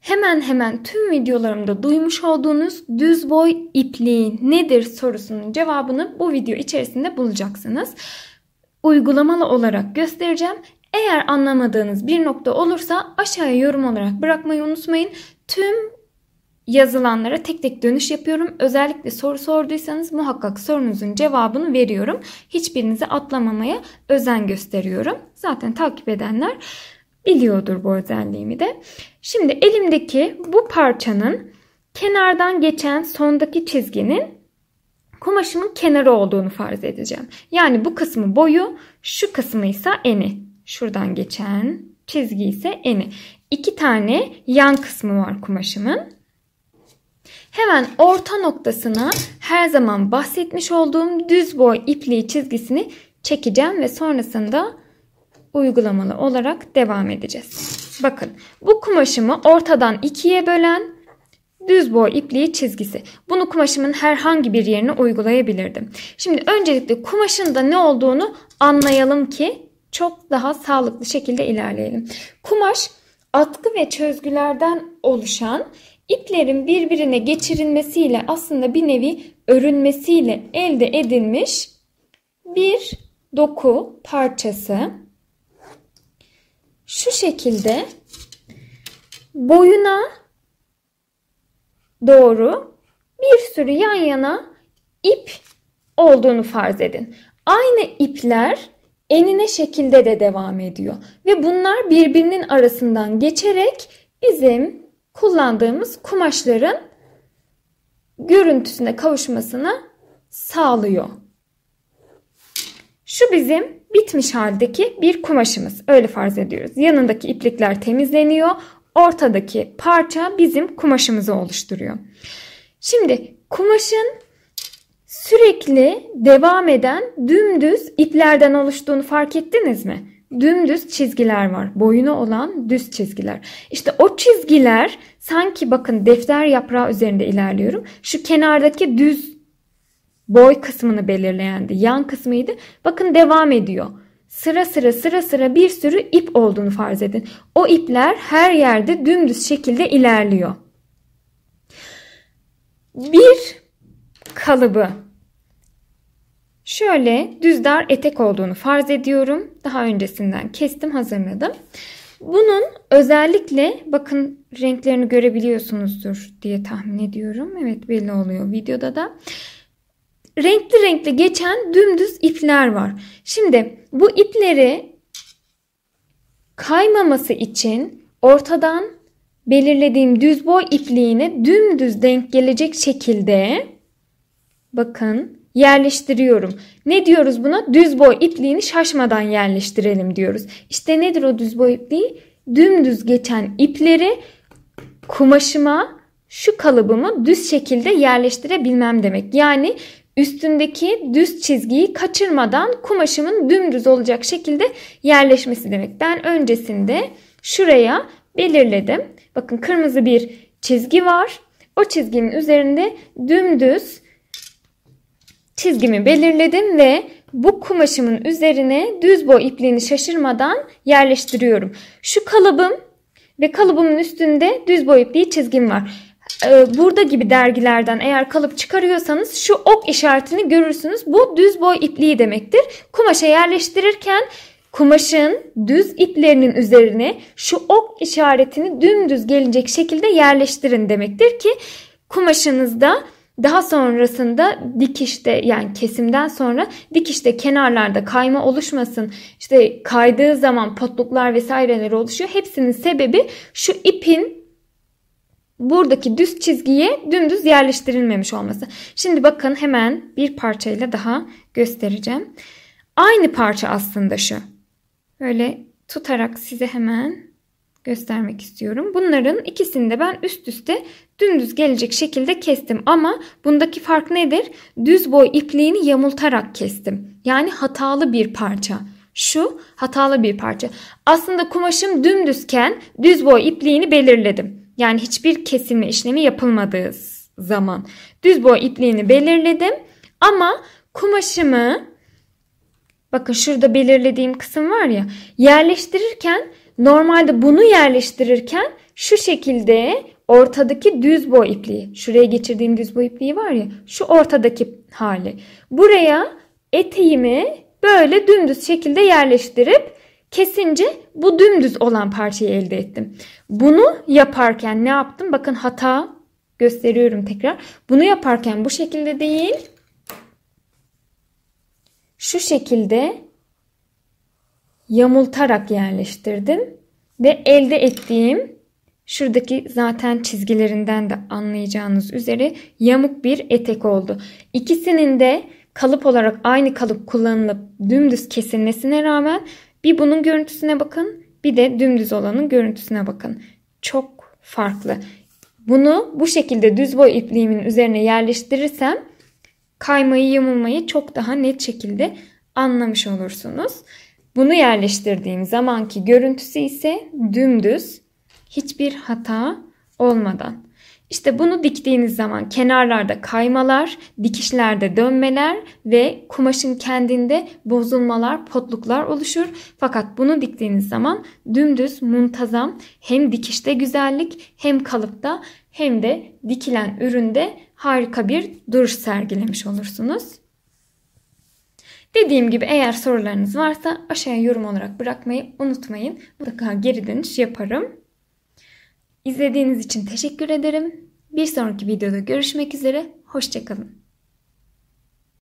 Hemen hemen tüm videolarımda duymuş olduğunuz düz boy ipliği nedir sorusunun cevabını bu video içerisinde bulacaksınız. Uygulamalı olarak göstereceğim. Eğer anlamadığınız bir nokta olursa aşağıya yorum olarak bırakmayı unutmayın. Tüm yazılanlara tek tek dönüş yapıyorum. Özellikle soru sorduysanız muhakkak sorunuzun cevabını veriyorum. Hiçbirinizi atlamamaya özen gösteriyorum. Zaten takip edenler biliyordur bu özelliğimi de. Şimdi elimdeki bu parçanın kenardan geçen sondaki çizginin kumaşımın kenarı olduğunu farz edeceğim. Yani bu kısmı boyu, şu kısmı ise eni. Şuradan geçen çizgi ise eni. İki tane yan kısmı var kumaşımın. Hemen orta noktasına her zaman bahsetmiş olduğum düz boy ipliği çizgisini çekeceğim ve sonrasında uygulamalı olarak devam edeceğiz. Bakın bu kumaşımı ortadan ikiye bölen düz boy ipliği çizgisi. Bunu kumaşımın herhangi bir yerine uygulayabilirdim. Şimdi öncelikle kumaşın da ne olduğunu anlayalım ki çok daha sağlıklı şekilde ilerleyelim. Kumaş atkı ve çözgülerden oluşan iplerin birbirine geçirilmesiyle aslında bir nevi örünmesiyle elde edilmiş bir doku parçası şu şekilde boyuna doğru bir sürü yan yana ip olduğunu farz edin. Aynı ipler enine şekilde de devam ediyor ve bunlar birbirinin arasından geçerek bizim kullandığımız kumaşların görüntüsüne kavuşmasını sağlıyor. Şu bizim bitmiş haldeki bir kumaşımız. Öyle farz ediyoruz. Yanındaki iplikler temizleniyor. Ortadaki parça bizim kumaşımızı oluşturuyor. Şimdi kumaşın sürekli devam eden dümdüz iplerden oluştuğunu fark ettiniz mi? Dümdüz çizgiler var. boyuna olan düz çizgiler. İşte o çizgiler sanki bakın defter yaprağı üzerinde ilerliyorum. Şu kenardaki düz boy kısmını belirleyendi. Yan kısmıydı. Bakın devam ediyor. Sıra sıra sıra sıra bir sürü ip olduğunu farz edin. O ipler her yerde dümdüz şekilde ilerliyor. Bir kalıbı şöyle düzdar etek olduğunu farz ediyorum. Daha öncesinden kestim hazırladım. Bunun özellikle bakın renklerini görebiliyorsunuzdur diye tahmin ediyorum. Evet belli oluyor videoda da renkli renkli geçen dümdüz ipler var. Şimdi bu ipleri kaymaması için ortadan belirlediğim düz boy ipliğini dümdüz denk gelecek şekilde bakın yerleştiriyorum. Ne diyoruz buna? Düz boy ipliğini şaşmadan yerleştirelim diyoruz. İşte nedir o düz boy ipliği? Dümdüz geçen ipleri kumaşıma şu kalıbımı düz şekilde yerleştirebilmem demek. Yani üstündeki düz çizgiyi kaçırmadan kumaşımın dümdüz olacak şekilde yerleşmesi demek. Ben öncesinde şuraya belirledim. Bakın kırmızı bir çizgi var. O çizginin üzerinde dümdüz çizgimi belirledim ve bu kumaşımın üzerine düz boy ipliğini şaşırmadan yerleştiriyorum. Şu kalıbım ve kalıbımın üstünde düz boy ipliği çizgim var. Ee, burada gibi dergilerden eğer kalıp çıkarıyorsanız şu ok işaretini görürsünüz. Bu düz boy ipliği demektir. Kumaşa yerleştirirken kumaşın düz iplerinin üzerine şu ok işaretini dümdüz gelecek şekilde yerleştirin demektir ki kumaşınızda daha sonrasında dikişte yani kesimden sonra dikişte kenarlarda kayma oluşmasın. İşte kaydığı zaman potluklar vesaireler oluşuyor. Hepsinin sebebi şu ipin buradaki düz çizgiye dümdüz yerleştirilmemiş olması. Şimdi bakın hemen bir parçayla daha göstereceğim. Aynı parça aslında şu. Böyle tutarak size hemen göstermek istiyorum. Bunların ikisini de ben üst üste dümdüz gelecek şekilde kestim ama bundaki fark nedir? Düz boy ipliğini yamultarak kestim. Yani hatalı bir parça. Şu hatalı bir parça. Aslında kumaşım dümdüzken düz boy ipliğini belirledim. Yani hiçbir kesilme işlemi yapılmadığı zaman. Düz boy ipliğini belirledim. Ama kumaşımı bakın şurada belirlediğim kısım var ya yerleştirirken normalde bunu yerleştirirken şu şekilde ortadaki düz boy ipliği şuraya geçirdiğim düz boy ipliği var ya şu ortadaki hali buraya eteğimi böyle dümdüz şekilde yerleştirip kesince bu dümdüz olan parçayı elde ettim. Bunu yaparken ne yaptım? Bakın hata gösteriyorum tekrar. Bunu yaparken bu şekilde değil. Şu şekilde yamultarak yerleştirdim ve elde ettiğim şuradaki zaten çizgilerinden de anlayacağınız üzere yamuk bir etek oldu. İkisinin de kalıp olarak aynı kalıp kullanılıp dümdüz kesilmesine rağmen bir bunun görüntüsüne bakın bir de dümdüz olanın görüntüsüne bakın. Çok farklı. Bunu bu şekilde düz boy ipliğimin üzerine yerleştirirsem kaymayı yamulmayı çok daha net şekilde anlamış olursunuz. Bunu yerleştirdiğim zamanki görüntüsü ise dümdüz hiçbir hata olmadan. İşte bunu diktiğiniz zaman kenarlarda kaymalar, dikişlerde dönmeler ve kumaşın kendinde bozulmalar, potluklar oluşur. Fakat bunu diktiğiniz zaman dümdüz, muntazam hem dikişte güzellik hem kalıpta hem de dikilen üründe harika bir duruş sergilemiş olursunuz. Dediğim gibi eğer sorularınız varsa aşağıya yorum olarak bırakmayı unutmayın. Mutlaka geri dönüş yaparım. İzlediğiniz için teşekkür ederim. Bir sonraki videoda görüşmek üzere. Hoşçakalın.